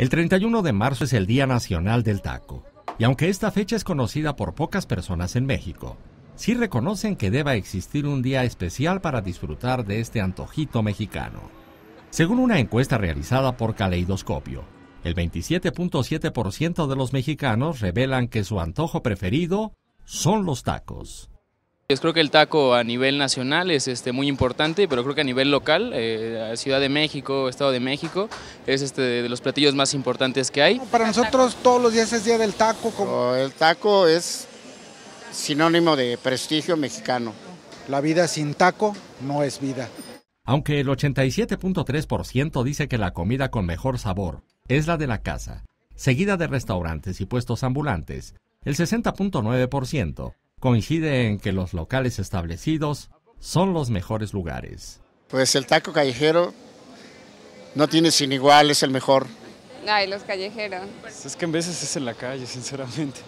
El 31 de marzo es el Día Nacional del Taco, y aunque esta fecha es conocida por pocas personas en México, sí reconocen que deba existir un día especial para disfrutar de este antojito mexicano. Según una encuesta realizada por Caleidoscopio, el 27.7% de los mexicanos revelan que su antojo preferido son los tacos creo que el taco a nivel nacional es este, muy importante, pero creo que a nivel local, eh, Ciudad de México, Estado de México, es este, de los platillos más importantes que hay. Para nosotros todos los días es día del taco. El taco es sinónimo de prestigio mexicano. La vida sin taco no es vida. Aunque el 87.3% dice que la comida con mejor sabor es la de la casa, seguida de restaurantes y puestos ambulantes, el 60.9% coincide en que los locales establecidos son los mejores lugares. Pues el taco callejero no tiene sin igual, es el mejor. Ay, los callejeros. Pues es que en veces es en la calle, sinceramente.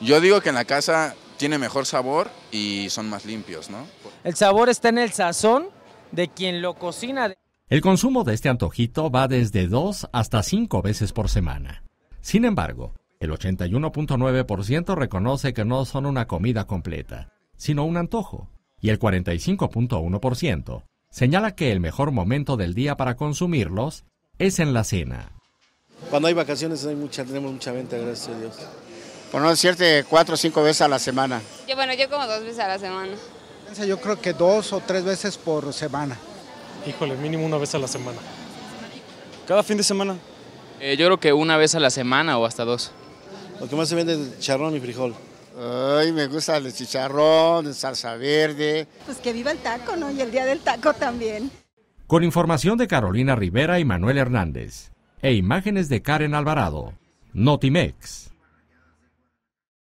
Yo digo que en la casa tiene mejor sabor y son más limpios, ¿no? El sabor está en el sazón de quien lo cocina. El consumo de este antojito va desde dos hasta cinco veces por semana. Sin embargo, el 81.9% reconoce que no son una comida completa, sino un antojo, y el 45.1% señala que el mejor momento del día para consumirlos es en la cena. Cuando hay vacaciones hay mucha, tenemos mucha venta, gracias a Dios. Por no decirte cuatro o cinco veces a la semana. Yo bueno, yo como dos veces a la semana. Yo creo que dos o tres veces por semana. Híjole, mínimo una vez a la semana. Cada fin de semana. Eh, yo creo que una vez a la semana o hasta dos. Lo que más se vende es chicharrón y frijol. Ay, me gusta el chicharrón, salsa verde. Pues que viva el taco, ¿no? Y el día del taco también. Con información de Carolina Rivera y Manuel Hernández. E imágenes de Karen Alvarado. Notimex.